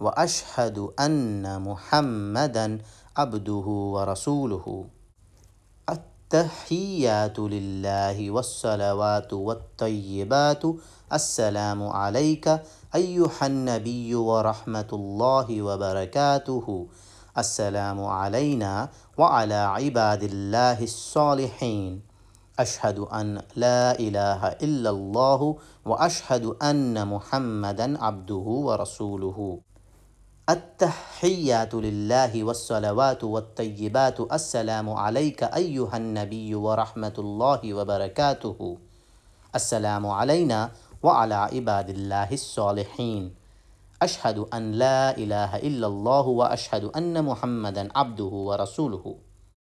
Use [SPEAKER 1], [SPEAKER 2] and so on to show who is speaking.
[SPEAKER 1] واشهد ان محمدا عبده ورسوله التحيات لله والصلوات والطيبات السلام عليك ايها النبي ورحمه الله وبركاته السلام علينا وعلى عباد الله الصالحين أشهد أن لا إله إلا الله وأشهد أن محمدا عبده ورسوله التحيات لله والصلوات والطيبات السلام عليك أيها النبي ورحمة الله وبركاته السلام علينا وعلى عباد الله الصالحين أشهد أن لا إله إلا الله وأشهد أن محمدا عبده ورسوله